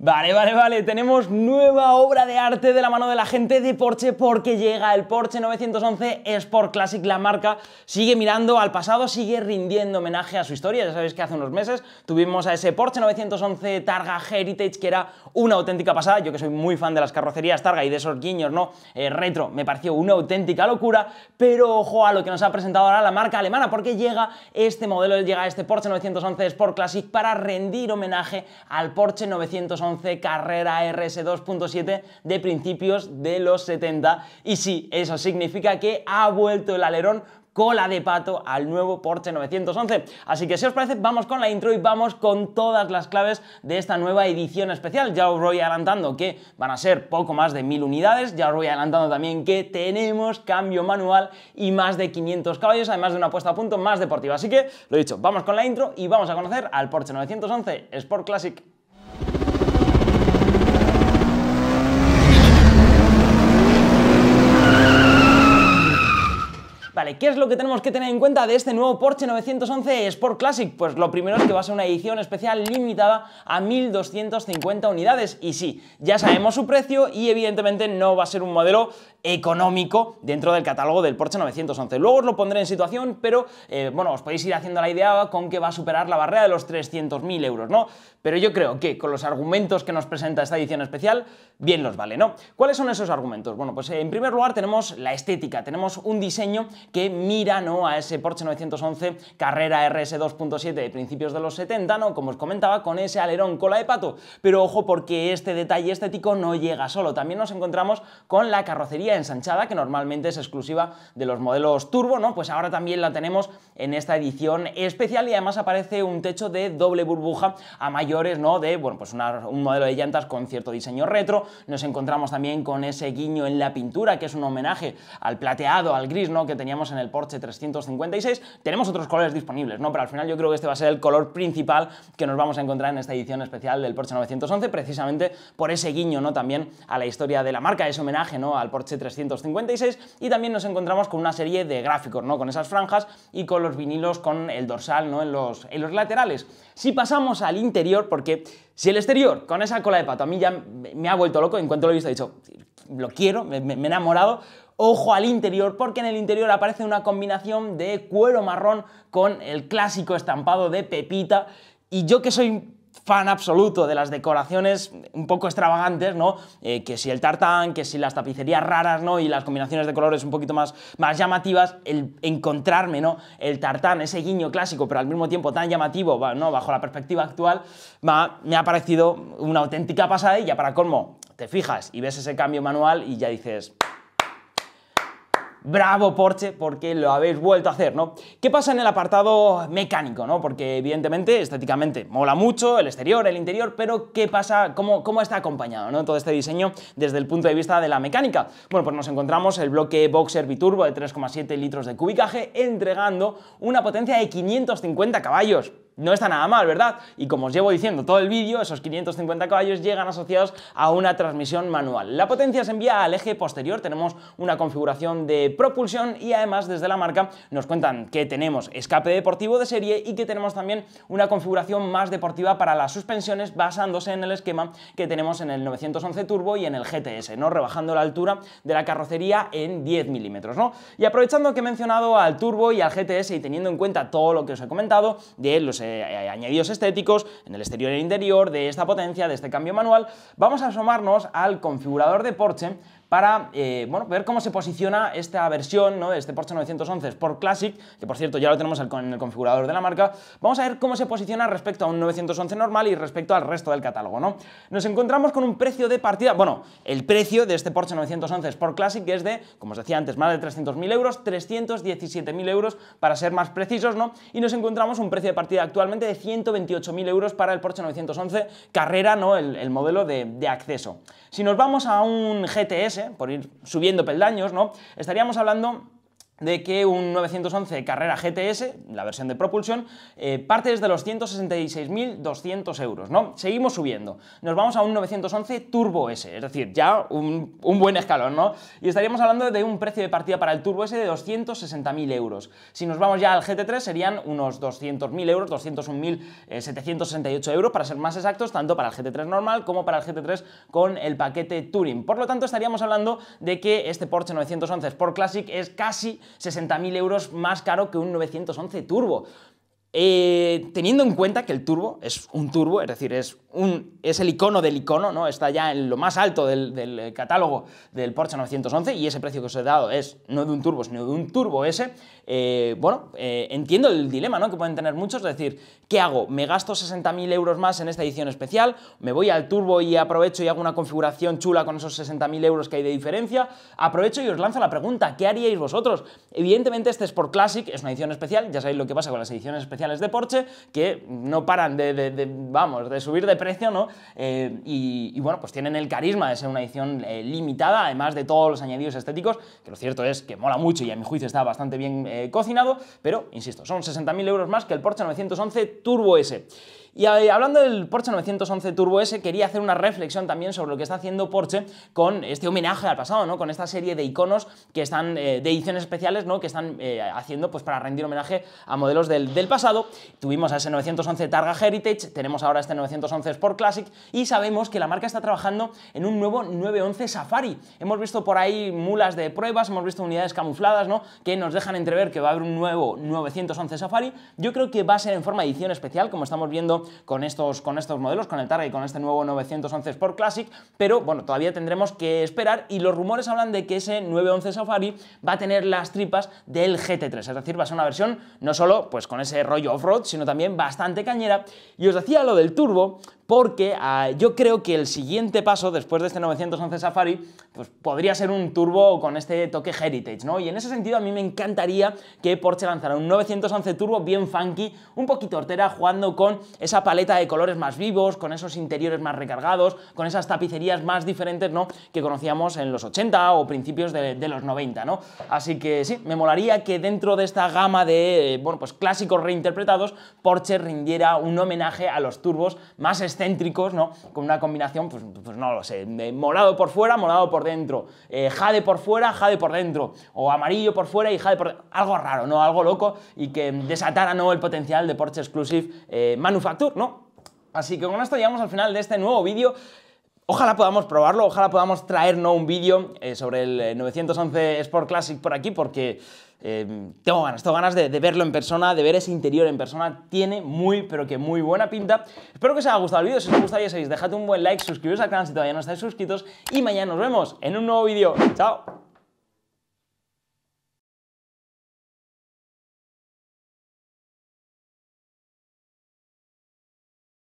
Vale, vale, vale, tenemos nueva obra de arte de la mano de la gente de Porsche porque llega el Porsche 911 Sport Classic, la marca sigue mirando al pasado, sigue rindiendo homenaje a su historia, ya sabéis que hace unos meses tuvimos a ese Porsche 911 Targa Heritage que era una auténtica pasada, yo que soy muy fan de las carrocerías Targa y de esos guiños, ¿no? Eh, retro, me pareció una auténtica locura, pero ojo a lo que nos ha presentado ahora la marca alemana porque llega este modelo, llega este Porsche 911 Sport Classic para rendir homenaje al Porsche 911 11, carrera RS 2.7 de principios de los 70. Y sí, eso significa que ha vuelto el alerón cola de pato al nuevo Porsche 911. Así que si os parece, vamos con la intro y vamos con todas las claves de esta nueva edición especial. Ya os voy adelantando que van a ser poco más de 1000 unidades, ya os voy adelantando también que tenemos cambio manual y más de 500 caballos, además de una puesta a punto más deportiva. Así que, lo dicho, vamos con la intro y vamos a conocer al Porsche 911 Sport Classic. ¿qué es lo que tenemos que tener en cuenta de este nuevo Porsche 911 Sport Classic? Pues lo primero es que va a ser una edición especial limitada a 1250 unidades y sí, ya sabemos su precio y evidentemente no va a ser un modelo económico dentro del catálogo del Porsche 911. Luego os lo pondré en situación, pero eh, bueno, os podéis ir haciendo la idea con que va a superar la barrera de los 300.000 euros, ¿no? Pero yo creo que con los argumentos que nos presenta esta edición especial, bien los vale, ¿no? ¿Cuáles son esos argumentos? Bueno, pues en primer lugar tenemos la estética, tenemos un diseño que mira ¿no? a ese Porsche 911 carrera RS 2.7 de principios de los 70, ¿no? como os comentaba, con ese alerón cola de pato. Pero ojo porque este detalle estético no llega solo, también nos encontramos con la carrocería ensanchada que normalmente es exclusiva de los modelos turbo, ¿no? pues ahora también la tenemos en esta edición especial y además aparece un techo de doble burbuja a mayores ¿no? de bueno, pues un modelo de llantas con cierto diseño retro, nos encontramos también con ese guiño en la pintura que es un homenaje al plateado, al gris ¿no? que teníamos en el Porsche 356. Tenemos otros colores disponibles, ¿no? Pero al final yo creo que este va a ser el color principal que nos vamos a encontrar en esta edición especial del Porsche 911, precisamente por ese guiño, ¿no? También a la historia de la marca, ese homenaje, ¿no? Al Porsche 356 y también nos encontramos con una serie de gráficos, ¿no? Con esas franjas y con los vinilos con el dorsal, ¿no? En los, los laterales. Si pasamos al interior, porque si el exterior, con esa cola de pato, a mí ya me ha vuelto loco, en cuanto lo he visto he dicho, lo quiero, me, he enamorado. Ojo al interior, porque en el interior aparece una combinación de cuero marrón con el clásico estampado de pepita. Y yo que soy fan absoluto de las decoraciones un poco extravagantes, ¿no? Eh, que si el tartán, que si las tapicerías raras, ¿no? Y las combinaciones de colores un poquito más, más llamativas, el encontrarme, ¿no? El tartán, ese guiño clásico, pero al mismo tiempo tan llamativo, ¿no? Bajo la perspectiva actual, me ha, me ha parecido una auténtica pasada y ya para colmo, te fijas y ves ese cambio manual y ya dices, bravo Porsche porque lo habéis vuelto a hacer, ¿no? ¿Qué pasa en el apartado mecánico, no? Porque evidentemente estéticamente mola mucho el exterior, el interior, pero ¿qué pasa? ¿Cómo, está acompañado, Todo este diseño desde el punto de vista de la mecánica. Bueno, pues nos encontramos el bloque Boxer Biturbo de 3,7 litros de cubicaje entregando una potencia de 550 caballos. No está nada mal, ¿verdad? Y como os llevo diciendo todo el vídeo, esos 550 caballos llegan asociados a una transmisión manual. La potencia se envía al eje posterior, tenemos una configuración de propulsión y además desde la marca nos cuentan que tenemos escape deportivo de serie y que tenemos también una configuración más deportiva para las suspensiones basándose en el esquema que tenemos en el 911 Turbo y en el GTS, ¿no? Rebajando la altura de la carrocería en 10 milímetros, ¿no? Y aprovechando que he mencionado al Turbo y al GTS y teniendo en cuenta todo lo que os he comentado de los eh, eh, eh, añadidos estéticos en el exterior e interior, de esta potencia, de este cambio manual, vamos a asomarnos al configurador de Porsche para eh, ver cómo se posiciona esta versión, ¿no? este Porsche 911 Sport Classic, que por cierto ya lo tenemos en el configurador de la marca, vamos a ver cómo se posiciona respecto a un 911 normal y respecto al resto del catálogo. ¿no? Nos encontramos con un precio de partida, bueno, el precio de este Porsche 911 Sport Classic que es de, como os decía antes, más de 300.000 euros, 317.000 euros para ser más precisos, ¿no? Y nos encontramos un precio de partida actualmente de 128.000 euros para el Porsche 911 Carrera, ¿no? El, modelo de acceso. Si nos vamos a un GTS, por ir subiendo peldaños, ¿no? Estaríamos hablando de que un 911 carrera GTS, la versión de propulsión, eh, parte desde los 166.200 euros, ¿no? Seguimos subiendo. Nos vamos a un 911 Turbo S, es decir, ya un, buen escalón, ¿no? Y estaríamos hablando de un precio de partida para el Turbo S de 260.000 euros. Si nos vamos ya al GT3 serían unos 200.000 euros, 201.768 eh, euros, para ser más exactos, tanto para el GT3 normal como para el GT3 con el paquete Touring. Por lo tanto, estaríamos hablando de que este Porsche 911 Sport Classic es casi 60.000 euros más caro que un 911 Turbo. Eh, teniendo en cuenta que el turbo es un turbo, es decir, es, un, es el icono del icono, ¿no? está ya en lo más alto del, eh, catálogo del Porsche 911 y ese precio que os he dado es no de un turbo, sino de un turbo S, eh, bueno, entiendo el dilema ¿no? que pueden tener muchos, es decir, ¿qué hago? ¿Me gasto 60.000 euros más en esta edición especial? ¿Me voy al turbo y aprovecho y hago una configuración chula con esos 60.000 euros que hay de diferencia? Aprovecho y os lanzo la pregunta, ¿qué haríais vosotros? Evidentemente este Sport Classic es una edición especial, ya sabéis lo que pasa con las ediciones especiales, de Porsche que no paran de, vamos, de subir de precio, ¿no? Eh, y, bueno, pues tienen el carisma de ser una edición eh, limitada, además de todos los añadidos estéticos, que lo cierto es que mola mucho y a mi juicio está bastante bien eh, cocinado, pero, insisto, son 60.000 euros más que el Porsche 911 Turbo S. Y eh, hablando del Porsche 911 Turbo S, quería hacer una reflexión también sobre lo que está haciendo Porsche con este homenaje al pasado, ¿no? Con esta serie de iconos que están, eh, de ediciones especiales, ¿no? Que están eh, haciendo pues para rendir homenaje a modelos del, del, pasado. Tuvimos a ese 911 Targa Heritage, tenemos ahora este 911 Sport Classic y sabemos que la marca está trabajando en un nuevo 911 Safari. Hemos visto por ahí mulas de pruebas, hemos visto unidades camufladas, ¿no? Que nos dejan entrever que va a haber un nuevo 911 Safari. Yo creo que va a ser en forma de edición especial, como estamos viendo con estos, modelos, con el Targa y con este nuevo 911 Sport Classic, pero bueno, todavía tendremos que esperar y los rumores hablan de que ese 911 Safari va a tener las tripas del GT3, es decir, va a ser una versión no solo pues con ese rollo off-road, sino también bastante cañera. Y os decía lo del turbo, porque ah, yo creo que el siguiente paso después de este 911 Safari pues podría ser un turbo con este toque heritage, ¿no? Y en ese sentido a mí me encantaría que Porsche lanzara un 911 turbo bien funky, un poquito hortera, jugando con esa paleta de colores más vivos, con esos interiores más recargados, con esas tapicerías más diferentes, ¿no? Que conocíamos en los 80 o principios de, los 90, ¿no? Así que sí, me molaría que dentro de esta gama de, eh, bueno, pues clásicos reinterpretados, Porsche rindiera un homenaje a los turbos más céntricos, ¿no? Con una combinación, pues, pues no lo sé, molado morado por fuera, morado por dentro, eh, jade por fuera, jade por dentro, o amarillo por fuera y jade por dentro. Algo raro, ¿no? Algo loco y que desatara, ¿no? El potencial de Porsche Exclusive eh, Manufacture, ¿no? Así que con esto llegamos al final de este nuevo vídeo. Ojalá podamos probarlo, ojalá podamos traernos un vídeo eh, sobre el 911 eh, Sport Classic por aquí, porque eh, tengo ganas, tengo ganas de, verlo en persona, de ver ese interior en persona. Tiene muy, pero que muy buena pinta. Espero que os haya gustado el vídeo. Si os ha gustado ya sabéis, dejad un buen like, suscribiros al canal si todavía no estáis suscritos. Y mañana nos vemos en un nuevo vídeo. ¡Chao!